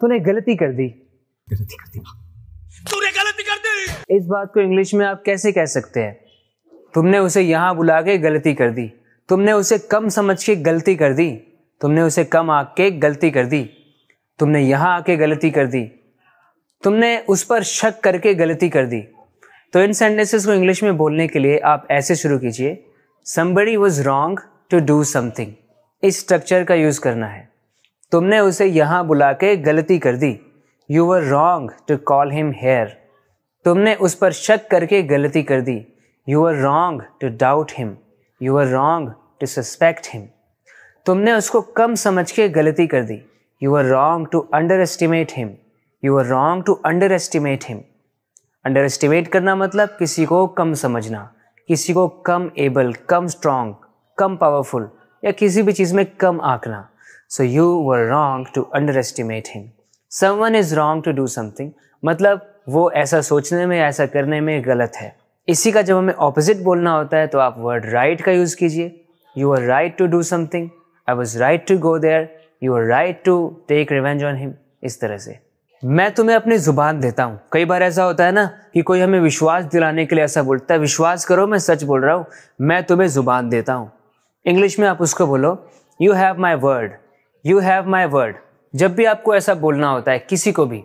तूने गलती कर दी गलती कर दी तूने गलती कर दी इस बात को इंग्लिश में आप कैसे कह सकते हैं तुमने उसे यहाँ बुला के गलती कर दी तुमने उसे कम समझ के गलती कर दी तुमने उसे कम आके गलती कर दी तुमने यहाँ आके गलती कर दी तुमने उस पर शक करके गलती कर दी तो इन सेंटेंसेस को इंग्लिश में बोलने के लिए आप ऐसे शुरू कीजिए somebody was wrong to do something इस स्ट्रक्चर का यूज़ करना है तुमने उसे यहाँ बुला के गलती कर दी you were wrong to call him here तुमने उस पर शक करके गलती कर दी you are wrong to doubt him you are wrong to suspect him तुमने उसको कम समझ के गलती कर दी you are wrong to underestimate him you are wrong to underestimate him underestimate करना मतलब किसी को कम समझना किसी को कम एबल कम स्ट्रांग कम पावरफुल या किसी भी चीज़ में कम आंकना so you were wrong to underestimate him someone is wrong to do something मतलब वो ऐसा सोचने में ऐसा करने में गलत है इसी का जब हमें ऑपोजिट बोलना होता है तो आप वर्ड राइट का यूज़ कीजिए you are right to do something I was right to go there you are right to take revenge on him इस तरह से मैं तुम्हें अपनी ज़ुबान देता हूँ कई बार ऐसा होता है ना कि कोई हमें विश्वास दिलाने के लिए ऐसा बोलता है विश्वास करो मैं सच बोल रहा हूँ मैं तुम्हें ज़ुबान देता हूँ इंग्लिश में आप उसको बोलो you have my word you have my word जब भी आपको ऐसा बोलना होता है किसी को भी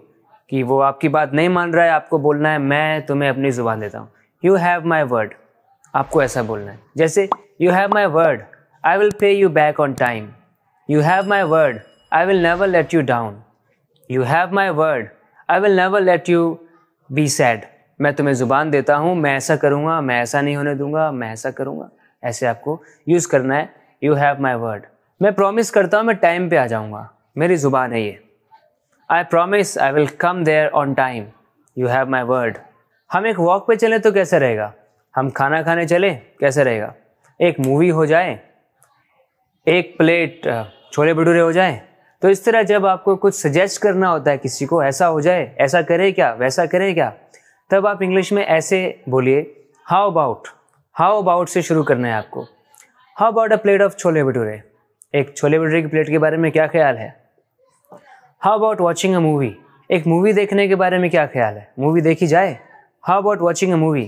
कि वो आपकी बात नहीं मान रहा है आपको बोलना है मैं तुम्हें अपनी ज़ुबान देता हूँ यू हैव माई वर्ड आपको ऐसा बोलना है जैसे you have my word I will pay you back on time you have my word I will never let you down you have my word I will never let you be sad मैं तुम्हें ज़ुबान देता हूँ मैं ऐसा करूँगा मैं ऐसा नहीं होने दूंगा मैं ऐसा करूँगा ऐसे आपको यूज़ करना है यू हैव माई वर्ड मैं प्रॉमिस करता हूँ मैं टाइम पे आ जाऊँगा मेरी ज़ुबान है ये I promise I will come there on time you have my word हम एक वॉक पे चले तो कैसे रहेगा हम खाना खाने चले कैसे रहेगा एक मूवी हो जाए एक प्लेट छोले भटूरे हो जाए तो इस तरह जब आपको कुछ सजेस्ट करना होता है किसी को ऐसा हो जाए ऐसा करे क्या वैसा करे क्या तब आप इंग्लिश में ऐसे बोलिए हाउ अबाउट हाउ अबाउट से शुरू करना है आपको how about a plate of chole bhature एक छोले भटूरे की प्लेट के बारे में क्या ख्याल है how about watching a movie एक मूवी देखने के बारे में क्या ख्याल है मूवी देखी जाए how about watching a movie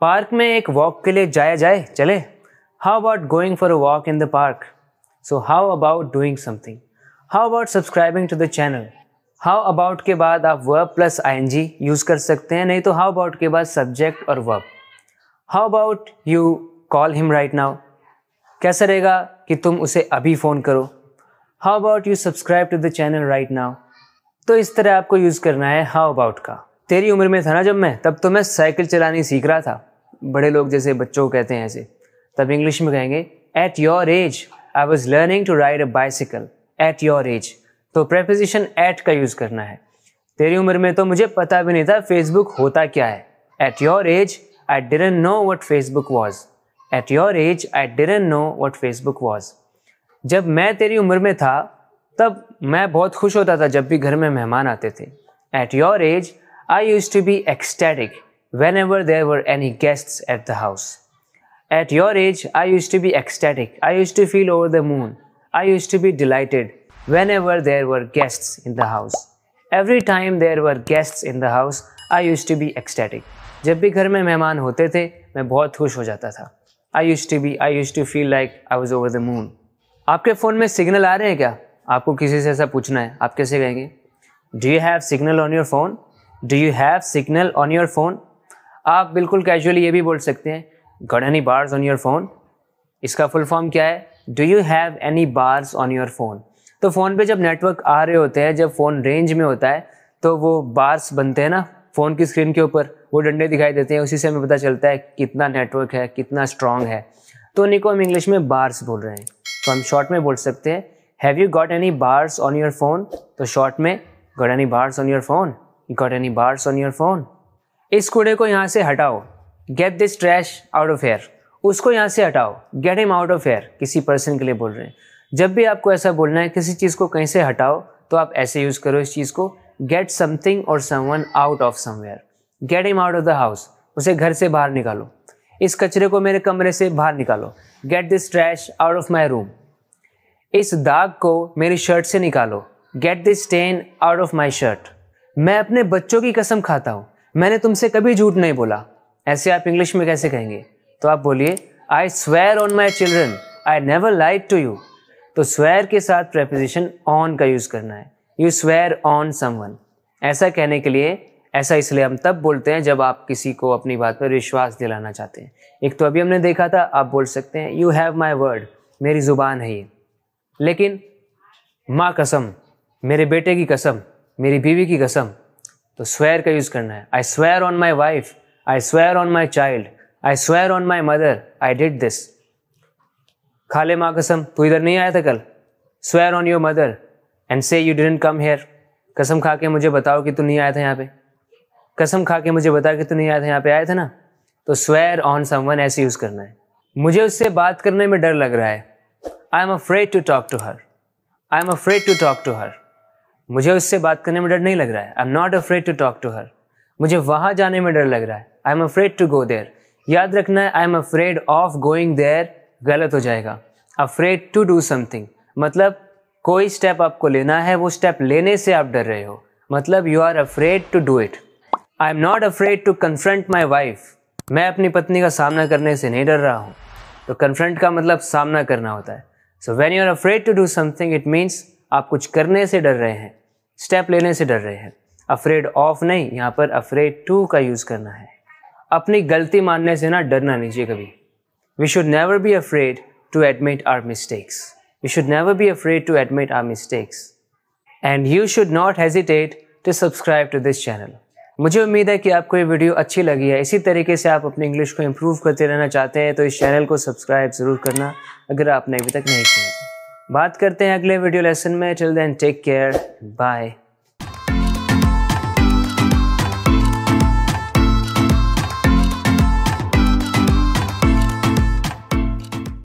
park में एक वॉक के लिए जाया जाए चले how about going for a walk in the park so how about doing something how about subscribing to the channel how about के बाद आप verb plus I N G use कर सकते हैं नहीं तो हाउ अबाउट के बाद सब्जेक्ट और verb how about you call him right now कैसा रहेगा कि तुम उसे अभी फ़ोन करो how about you subscribe to the channel right now तो इस तरह आपको यूज़ करना है हाउ अबाउट का तेरी उम्र में था ना जब मैं तब तो मैं साइकिल चलानी सीख रहा था बड़े लोग जैसे बच्चों को कहते हैं ऐसे तब इंग्लिश में कहेंगे at your age I was learning to ride a bicycle at your age तो प्रेपोजिशन एट का यूज़ करना है तेरी उम्र में तो मुझे पता भी नहीं था फेसबुक होता क्या है at your age I didn't know what Facebook was at your age I didn't know what Facebook was जब मैं तेरी उम्र में था तब मैं बहुत खुश होता था जब भी घर में मेहमान आते थे at your age I used to be ecstatic whenever there were any guests at the house at your age I used to be ecstatic I used to feel over the moon I used to be delighted whenever there were guests in the house every time there were guests in the house I used to be ecstatic जब भी घर में मेहमान होते थे मैं बहुत खुश हो जाता था I used to be I used to feel like I was over the moon आपके फ़ोन में सिग्नल आ रहे हैं क्या आपको किसी से ऐसा पूछना है आप कैसे कहेंगे do you have signal on your phone do you have signal on your phone आप बिल्कुल कैजुअली ये भी बोल सकते हैं got any bars on your phone इसका फुल फॉर्म क्या है do you have any bars on your phone तो फ़ोन पे जब नेटवर्क आ रहे होते हैं जब फ़ोन रेंज में होता है तो वो बार्स बनते हैं ना फ़ोन की स्क्रीन के ऊपर वो डंडे दिखाई देते हैं उसी से हमें पता चलता है कितना नेटवर्क है कितना स्ट्रांग है तो उन्हीं को हम इंग्लिश में बार्स बोल रहे हैं तो हम शॉर्ट में बोल सकते हैं have you got any bars on your phone तो शॉर्ट में got any bars on your phone got any bars on your phone इस कूड़े को यहाँ से हटाओ gate this trash out of air उसको यहाँ से हटाओ gate am out of air किसी पर्सन के लिए बोल रहे हैं जब भी आपको ऐसा बोलना है किसी चीज़ को कहीं से हटाओ तो आप ऐसे यूज़ करो इस चीज़ को गेट समथिंग और someone out of somewhere get him out of the house उसे घर से बाहर निकालो इस कचरे को मेरे कमरे से बाहर निकालो get this trash out of my room इस दाग को मेरी शर्ट से निकालो get this stain out of my shirt मैं अपने बच्चों की कसम खाता हूँ मैंने तुमसे कभी झूठ नहीं बोला ऐसे आप इंग्लिश में कैसे कहेंगे तो आप बोलिए I swear on my children I never lie to you तो स्वेयर के साथ प्रेपोजिशन ऑन का यूज़ करना है यू स्वेयर ऑन समवन ऐसा कहने के लिए ऐसा इसलिए हम तब बोलते हैं जब आप किसी को अपनी बात पर विश्वास दिलाना चाहते हैं एक तो अभी हमने देखा था आप बोल सकते हैं यू हैव माई वर्ड मेरी ज़ुबान है ये लेकिन माँ कसम मेरे बेटे की कसम मेरी बीवी की कसम तो स्वेयर का यूज़ करना है I swear on my wife I swear on my child I swear on my mother I did this खाले माँ कसम तू इधर नहीं आया था कल swear on your mother and say you didn't come here कसम खा के मुझे बताओ कि तू नहीं आया था यहाँ पे कसम खा के मुझे बताओ कि तू नहीं आया था यहाँ पे आया था ना तो स्वेयर ऑन समवन ऐसे यूज़ करना है मुझे उससे बात करने में डर लग रहा है I am afraid to talk to her I am afraid to talk to her मुझे उससे बात करने में डर नहीं लग रहा है I am not afraid to talk to her मुझे वहाँ जाने में डर लग रहा है I am afraid to go there याद रखना है I am afraid of going there गलत हो जाएगा अफ्रेड टू डू समथिंग मतलब कोई स्टेप आपको लेना है वो स्टेप लेने से आप डर रहे हो मतलब you are afraid to do it I am not afraid to confront my wife मैं अपनी पत्नी का सामना करने से नहीं डर रहा हूँ तो कन्फ्रंट का मतलब सामना करना होता है so when you are afraid to do something it means आप कुछ करने से डर रहे हैं स्टेप लेने से डर रहे हैं अफ्रेड ऑफ नहीं यहाँ पर अफ्रेड टू का यूज़ करना है अपनी गलती मानने से ना डरना नहीं चाहिए कभी we should never be afraid to admit our mistakes We should never be afraid to admit our mistakes. And you should not hesitate to subscribe to this channel. मुझे उम्मीद है कि आपको ये वीडियो अच्छी लगी है इसी तरीके से आप अपनी इंग्लिश को इम्प्रूव करते रहना चाहते हैं तो इस चैनल को सब्सक्राइब ज़रूर करना अगर आपने अभी तक नहीं किया बात करते हैं अगले वीडियो लेसन में till then take care bye